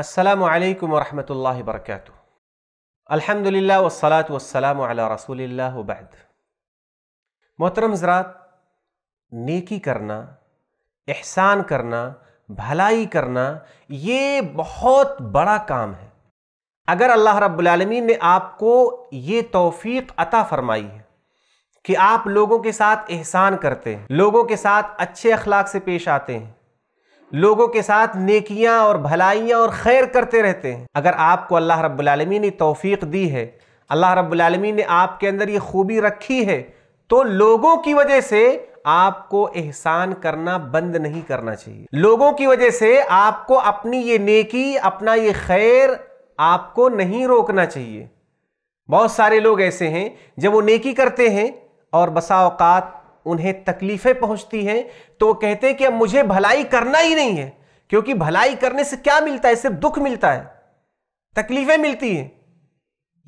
अस्सलाम वालेकुम वरहमतुल्लाहि वबरकातुहू अल्हम्दुलिल्लाह वस्सलात वस्सलाम अला रसूलिल्लाह वबद मोहतरम हजरात नेकी करना एहसान करना भलाई करना ये बहुत बड़ा काम है अगर अल्लाह रब्लमीन ने आपको ये तौफीक अता फरमाई है कि आप लोगों के साथ एहसान करते हैं लोगों के साथ अच्छे अखलाक से पेश आते हैं लोगों के साथ नेकियां और भलाइयां और खैर करते रहते हैं अगर आपको अल्लाह रब्बुलमी ने तोफ़ी दी है अल्लाह रब्बुलमी ने आपके अंदर ये खूबी रखी है तो लोगों की वजह से आपको एहसान करना बंद नहीं करना चाहिए लोगों की वजह से आपको अपनी ये नेकी अपना ये खैर आपको नहीं रोकना चाहिए बहुत सारे लोग ऐसे हैं जब वो नेकी करते हैं और बसा अवकात उन्हें तकलीफें पहुंचती हैं तो वो कहते हैं कि अब मुझे भलाई करना ही नहीं है क्योंकि भलाई करने से क्या मिलता है सिर्फ दुख मिलता है तकलीफें मिलती हैं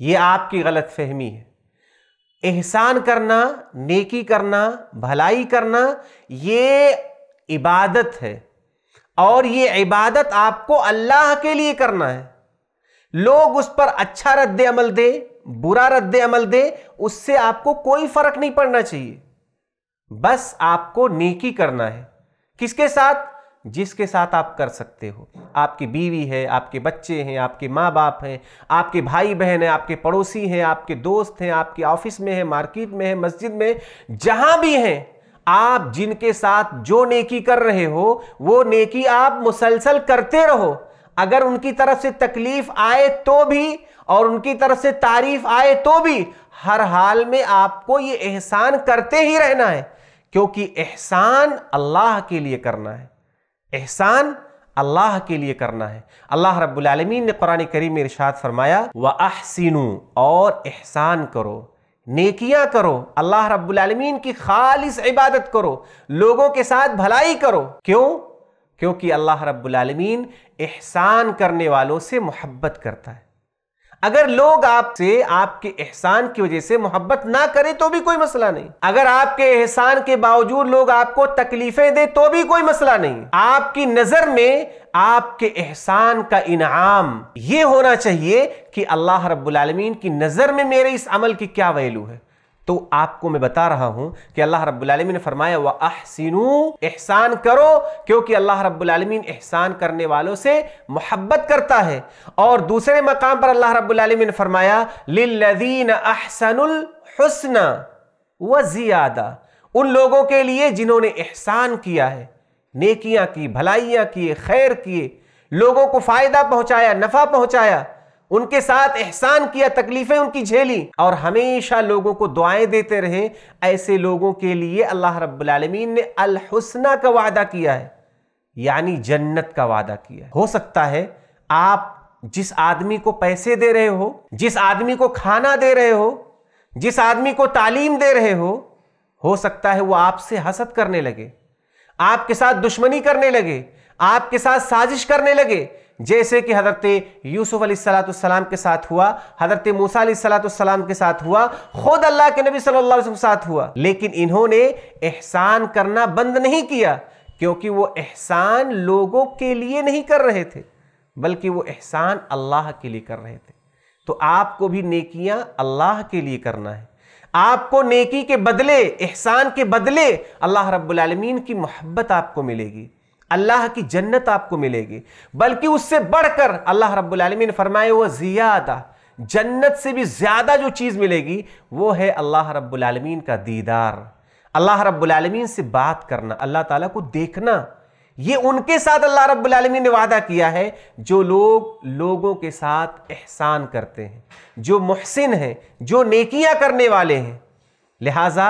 ये आपकी गलत फहमी है एहसान करना नेकी करना भलाई करना ये इबादत है और ये इबादत आपको अल्लाह के लिए करना है लोग उस पर अच्छा रद्द अमल दे बुरा रद्द अमल दे उससे आपको कोई फर्क नहीं पड़ना चाहिए बस आपको नेकी करना है किसके साथ जिसके साथ आप कर सकते हो आपकी बीवी है आपके बच्चे हैं आपके माँ बाप हैं आपके भाई बहन हैं आपके पड़ोसी हैं आपके दोस्त हैं आपके ऑफिस में है मार्केट में है मस्जिद में जहाँ भी हैं आप जिनके साथ जो नेकी कर रहे हो वो नेकी आप मुसलसल करते रहो अगर उनकी तरफ से तकलीफ आए तो भी और उनकी तरफ से तारीफ आए तो भी हर हाल में आपको ये एहसान करते ही रहना है क्योंकि एहसान अल्लाह के लिए करना है एहसान अल्लाह के लिए करना है अल्लाह रब्बुलमीन ने कुरान करीम में इरशाद फरमाया व अहसिनू और एहसान करो नेकियां करो अल्लाह रब्बुलमीन की खालिस इबादत करो लोगों के साथ भलाई करो क्यों क्योंकि अल्लाह रब्बुलमीन एहसान करने वालों से मोहब्बत करता है अगर लोग आपसे आपके एहसान की वजह से मोहब्बत ना करें तो भी कोई मसला नहीं अगर आपके एहसान के बावजूद लोग आपको तकलीफें दें तो भी कोई मसला नहीं आपकी नजर में आपके एहसान का इनाम ये होना चाहिए कि अल्लाह रब्बुल आलमीन की नजर में मेरे इस अमल की क्या वैल्यू है तो आपको मैं बता रहा हूं कि अल्लाह रब्बुलमी ने फरमाया वह अहसिनू एहसान करो क्योंकि अल्लाह रब्बुलमीन एहसान करने वालों से मोहब्बत करता है और दूसरे मकाम पर अल्लाह रब्बुलमी ने फरमाया लिल्लदीन अहसनुल हसन व जियादा उन लोगों के लिए जिन्होंने एहसान किया है नेकियां की भलाइयां किए खैर किए लोगों को फ़ायदा पहुंचाया नफ़ा पहुंचाया उनके साथ एहसान किया तकलीफें उनकी झेली और हमेशा लोगों को दुआएं देते रहे ऐसे लोगों के लिए अल्लाह रब्बुल ने अलहुसना का वादा किया है यानी जन्नत का वादा किया है हो सकता है आप जिस आदमी को पैसे दे रहे हो जिस आदमी को खाना दे रहे हो जिस आदमी को तालीम दे रहे हो हो सकता है वो आपसे हसद करने लगे आपके साथ दुश्मनी करने लगे आपके साथ साजिश करने लगे जैसे कि हजरत यूसुफ सलाम के साथ हुआ हजरत मूसा सलाम के साथ हुआ खुद अल्लाह के नबी सल्लल्लाहु अलैहि वसल्लम के साथ हुआ लेकिन इन्होंने एहसान करना बंद नहीं किया क्योंकि वो एहसान लोगों के लिए नहीं कर रहे थे बल्कि वो एहसान अल्लाह के लिए कर रहे थे तो आपको भी नेकियां अल्लाह के लिए करना है आपको नेकी के बदले एहसान के बदले अल्लाह रब्बुल रबालमीन की मोहब्बत आपको मिलेगी अल्लाह की जन्नत आपको मिलेगी बल्कि उससे बढ़कर अल्लाह रब्बुल आलमीन फरमाए वह ज़ियादा जन्नत से भी ज़्यादा जो चीज़ मिलेगी वो है अल्लाह रब्बुल आलमीन का दीदार अल्लाह रब्बुल आलमीन से बात करना अल्लाह ताला को देखना ये उनके साथ अल्लाह रब्बुल आलमीन ने वादा किया है जो लोग लोगों के साथ एहसान करते हैं जो मुहसिन हैं जो नेकियां करने वाले हैं लिहाजा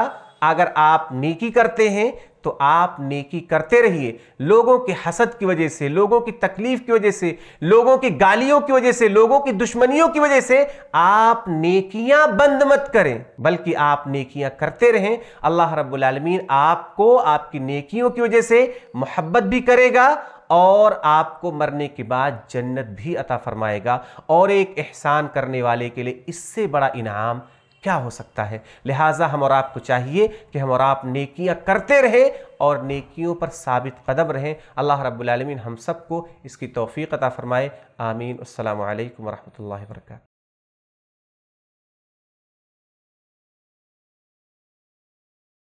अगर आप नेकी करते हैं तो आप नेकी करते रहिए लोगों के हसद की वजह से लोगों की तकलीफ की वजह से लोगों की गालियों की वजह से लोगों की दुश्मनियों की वजह से आप नेकियां बंद मत करें बल्कि आप नेकियां करते रहें अल्लाह रब्बुल रबालमीन आपको आपकी नेकियों की वजह से मोहब्बत भी करेगा और आपको मरने के बाद जन्नत भी अता फरमाएगा और एक एहसान करने वाले के लिए इससे बड़ा इनाम क्या हो सकता है लिहाजा हम और आपको चाहिए कि हम और आप नेकियां करते रहें और नेकियों पर साबित कदम रहें अल्लाह रब्बुल हम सबको इसकी तौफीक अता फ़रमाए आमीन अल्लाम वरहमल वर्का